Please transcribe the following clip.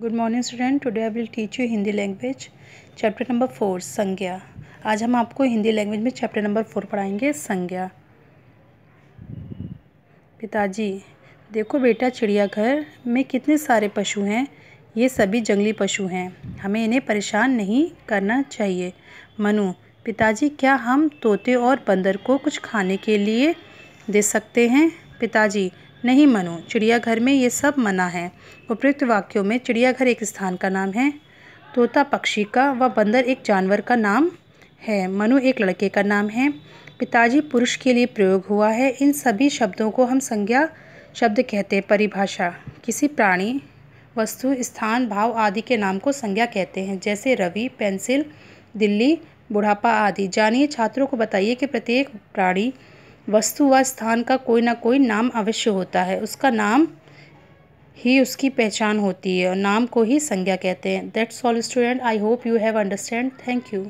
good morning student today I will teach you Hindi language chapter number four संज्ञा आज हम आपको हिंदी लैंग्वेज में चैप्टर नंबर फोर पढ़ाएंगे संज्ञा पिताजी देखो बेटा चिड़ियाघर में कितने सारे पशु हैं ये सभी जंगली पशु हैं हमें इन्हें परेशान नहीं करना चाहिए मनु पिताजी क्या हम तोते और बंदर को कुछ खाने के लिए दे सकते हैं पिताजी नहीं मनु चिड़ियाघर में ये सब मना है उपयुक्त वाक्यों में चिड़ियाघर एक स्थान का नाम है तोता पक्षी का व बंदर एक जानवर का नाम है मनु एक लड़के का नाम है पिताजी पुरुष के लिए प्रयोग हुआ है इन सभी शब्दों को हम संज्ञा शब्द कहते हैं परिभाषा किसी प्राणी वस्तु स्थान भाव आदि के नाम को संज्ञा कहते हैं जैसे रवि पेंसिल दिल्ली बुढ़ापा आदि जानिए छात्रों को बताइए कि प्रत्येक प्राणी वस्तु व स्थान का कोई ना कोई नाम अवश्य होता है उसका नाम ही उसकी पहचान होती है और नाम को ही संज्ञा कहते हैं that's all student I hope you have understand thank you